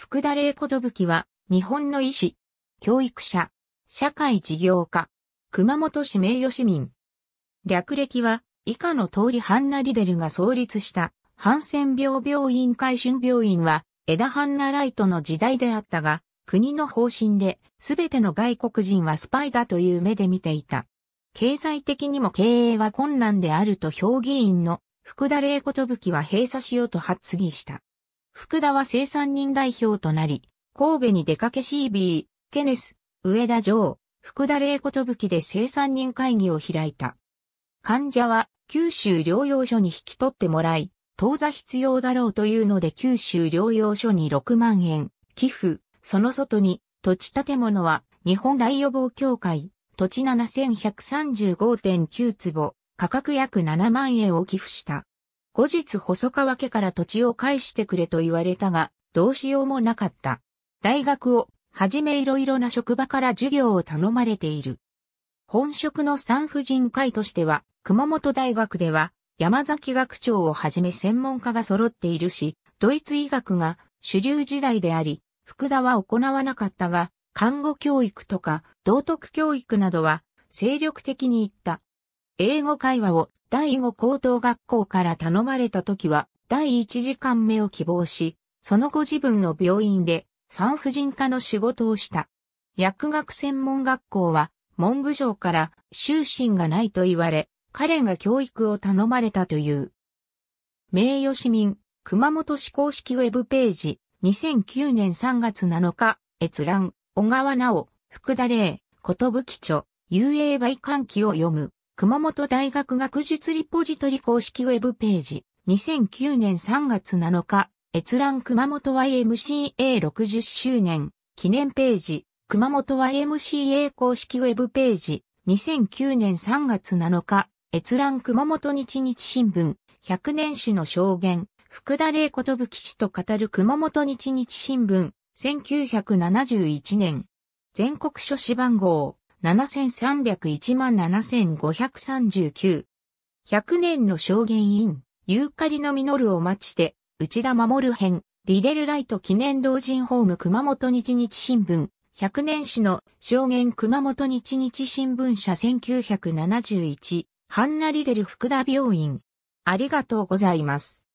福田玲子とぶきは、日本の医師、教育者、社会事業家、熊本市名誉市民。略歴は、以下の通りハンナ・リデルが創立した、ハンセン病病院海春病院は、枝ハンナ・ライトの時代であったが、国の方針で、すべての外国人はスパイだという目で見ていた。経済的にも経営は困難であると評議員の福田玲子とぶきは閉鎖しようと発議した。福田は生産人代表となり、神戸に出かけ CB、ケネス、上田城、福田玲子とぶきで生産人会議を開いた。患者は九州療養所に引き取ってもらい、当座必要だろうというので九州療養所に6万円、寄付、その外に土地建物は日本来予防協会、土地7135.9坪、価格約7万円を寄付した。後日細川家から土地を返してくれと言われたが、どうしようもなかった。大学を、はじめいろいろな職場から授業を頼まれている。本職の産婦人科医としては、熊本大学では、山崎学長をはじめ専門家が揃っているし、ドイツ医学が主流時代であり、福田は行わなかったが、看護教育とか道徳教育などは精力的に行った。英語会話を第5高等学校から頼まれた時は第1時間目を希望し、その後自分の病院で産婦人科の仕事をした。薬学専門学校は文部省から修身がないと言われ、彼が教育を頼まれたという。名誉市民、熊本市公式ウェブページ、2009年3月7日、閲覧、小川直、福田玲、ことぶき著、遊泳媒喚記を読む。熊本大学学術リポジトリ公式ウェブページ、2009年3月7日、閲覧熊本 YMCA60 周年、記念ページ、熊本 YMCA 公式ウェブページ、2009年3月7日、閲覧熊本日日新聞、100年史の証言、福田玲子とぶ騎士と語る熊本日日新聞、1971年。全国書誌番号、7301万7539。100年の証言員、ユーカリの実るを待ちて、内田守編、リデルライト記念同人ホーム熊本日日新聞、100年史の証言熊本日日新聞社1971、ハンナリデル福田病院。ありがとうございます。